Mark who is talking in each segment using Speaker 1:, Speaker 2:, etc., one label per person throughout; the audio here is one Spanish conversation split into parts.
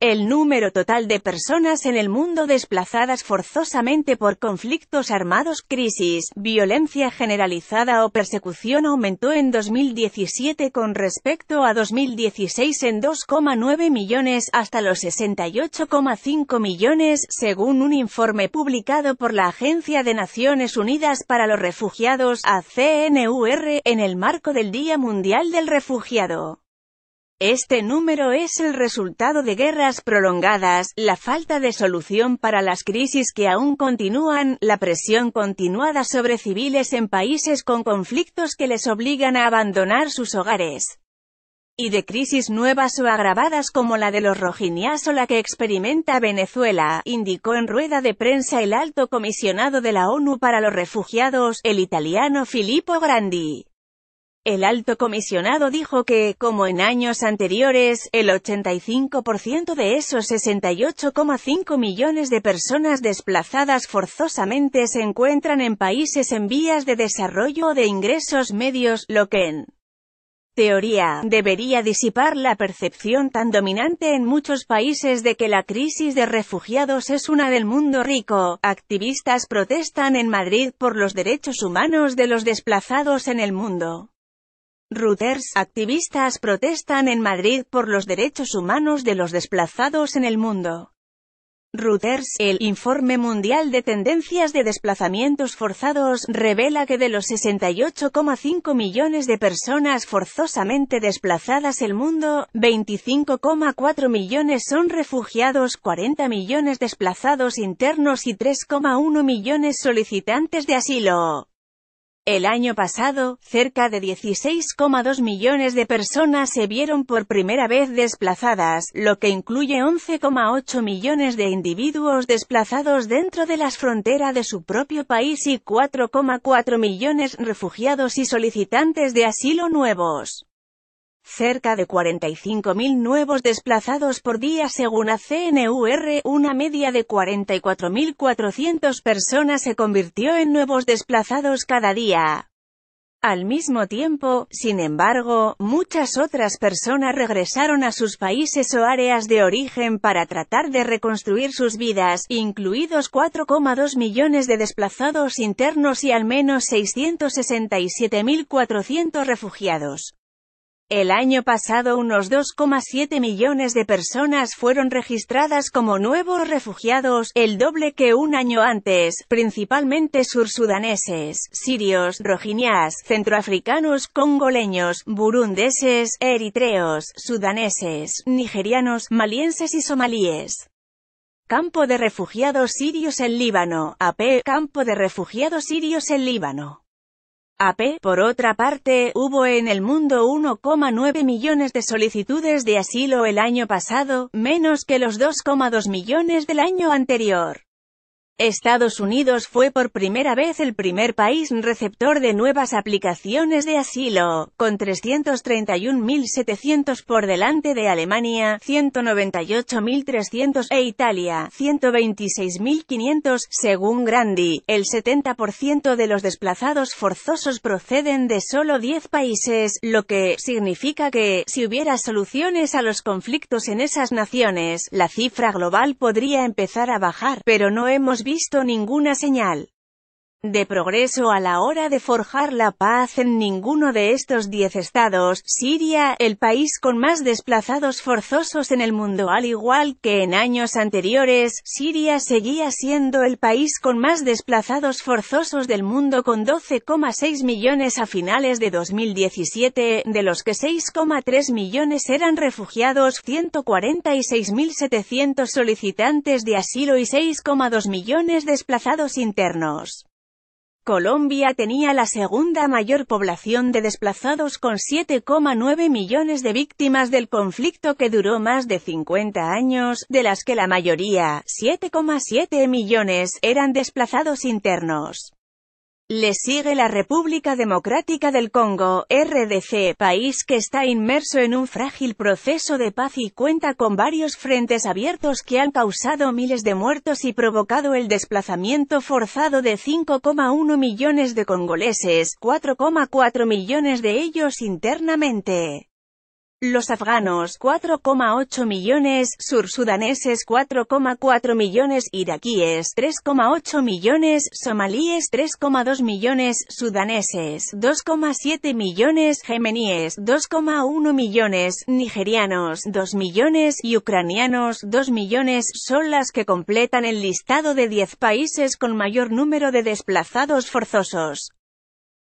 Speaker 1: El número total de personas en el mundo desplazadas forzosamente por conflictos armados, crisis, violencia generalizada o persecución aumentó en 2017 con respecto a 2016 en 2,9 millones hasta los 68,5 millones, según un informe publicado por la Agencia de Naciones Unidas para los Refugiados, ACNUR, en el marco del Día Mundial del Refugiado. Este número es el resultado de guerras prolongadas, la falta de solución para las crisis que aún continúan, la presión continuada sobre civiles en países con conflictos que les obligan a abandonar sus hogares, y de crisis nuevas o agravadas como la de los rojinias o la que experimenta Venezuela, indicó en rueda de prensa el alto comisionado de la ONU para los refugiados, el italiano Filippo Grandi. El alto comisionado dijo que, como en años anteriores, el 85% de esos 68,5 millones de personas desplazadas forzosamente se encuentran en países en vías de desarrollo o de ingresos medios, lo que en teoría, debería disipar la percepción tan dominante en muchos países de que la crisis de refugiados es una del mundo rico. Activistas protestan en Madrid por los derechos humanos de los desplazados en el mundo. Reuters, activistas protestan en Madrid por los derechos humanos de los desplazados en el mundo. Reuters, el Informe Mundial de Tendencias de Desplazamientos Forzados, revela que de los 68,5 millones de personas forzosamente desplazadas el mundo, 25,4 millones son refugiados, 40 millones desplazados internos y 3,1 millones solicitantes de asilo. El año pasado, cerca de 16,2 millones de personas se vieron por primera vez desplazadas, lo que incluye 11,8 millones de individuos desplazados dentro de las fronteras de su propio país y 4,4 millones refugiados y solicitantes de asilo nuevos cerca de 45.000 nuevos desplazados por día según la CNUR, una media de 44.400 personas se convirtió en nuevos desplazados cada día. Al mismo tiempo, sin embargo, muchas otras personas regresaron a sus países o áreas de origen para tratar de reconstruir sus vidas, incluidos 4,2 millones de desplazados internos y al menos 667.400 refugiados. El año pasado unos 2,7 millones de personas fueron registradas como nuevos refugiados, el doble que un año antes, principalmente sursudaneses, sirios, rojiniás, centroafricanos, congoleños, burundeses, eritreos, sudaneses, nigerianos, malienses y somalíes. Campo de refugiados sirios en Líbano, AP, Campo de refugiados sirios en Líbano. AP. Por otra parte, hubo en el mundo 1,9 millones de solicitudes de asilo el año pasado, menos que los 2,2 millones del año anterior. Estados Unidos fue por primera vez el primer país receptor de nuevas aplicaciones de asilo, con 331.700 por delante de Alemania, 198.300 e Italia, 126.500. Según Grandi, el 70% de los desplazados forzosos proceden de solo 10 países, lo que significa que, si hubiera soluciones a los conflictos en esas naciones, la cifra global podría empezar a bajar, pero no hemos visto visto ninguna señal de progreso a la hora de forjar la paz en ninguno de estos diez estados. Siria, el país con más desplazados forzosos en el mundo al igual que en años anteriores, Siria seguía siendo el país con más desplazados forzosos del mundo con 12,6 millones a finales de 2017, de los que 6,3 millones eran refugiados, 146.700 solicitantes de asilo y 6,2 millones desplazados internos. Colombia tenía la segunda mayor población de desplazados con 7,9 millones de víctimas del conflicto que duró más de 50 años, de las que la mayoría, 7,7 millones, eran desplazados internos. Le sigue la República Democrática del Congo, RDC, país que está inmerso en un frágil proceso de paz y cuenta con varios frentes abiertos que han causado miles de muertos y provocado el desplazamiento forzado de 5,1 millones de congoleses, 4,4 millones de ellos internamente. Los afganos 4,8 millones, sursudaneses 4,4 millones, iraquíes 3,8 millones, somalíes 3,2 millones, sudaneses 2,7 millones, gemeníes 2,1 millones, nigerianos 2 millones y ucranianos 2 millones son las que completan el listado de 10 países con mayor número de desplazados forzosos.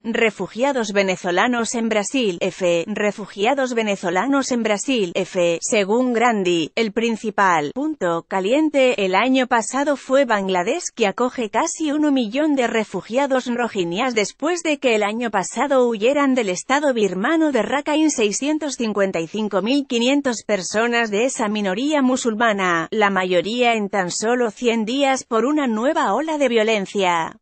Speaker 1: Refugiados venezolanos en Brasil, F. Refugiados venezolanos en Brasil, F. Según Grandi, el principal punto caliente el año pasado fue Bangladesh que acoge casi un millón de refugiados rojinias después de que el año pasado huyeran del estado birmano de Rakhine 655.500 personas de esa minoría musulmana, la mayoría en tan solo 100 días por una nueva ola de violencia.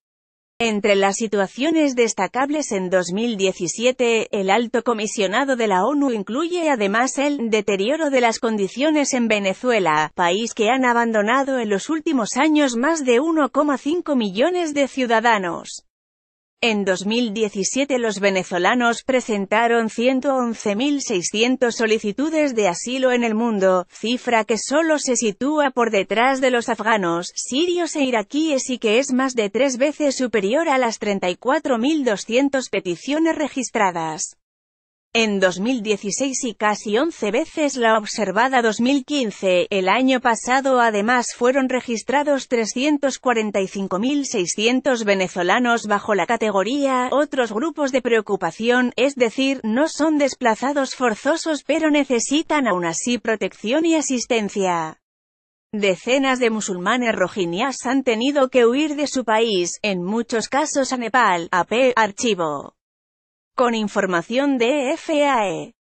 Speaker 1: Entre las situaciones destacables en 2017, el alto comisionado de la ONU incluye además el deterioro de las condiciones en Venezuela, país que han abandonado en los últimos años más de 1,5 millones de ciudadanos. En 2017 los venezolanos presentaron 111.600 solicitudes de asilo en el mundo, cifra que solo se sitúa por detrás de los afganos, sirios e iraquíes y que es más de tres veces superior a las 34.200 peticiones registradas en 2016 y casi 11 veces la observada 2015. El año pasado además fueron registrados 345.600 venezolanos bajo la categoría otros grupos de preocupación, es decir, no son desplazados forzosos pero necesitan aún así protección y asistencia. Decenas de musulmanes rojinias han tenido que huir de su país, en muchos casos a Nepal, AP, archivo con información de FAE.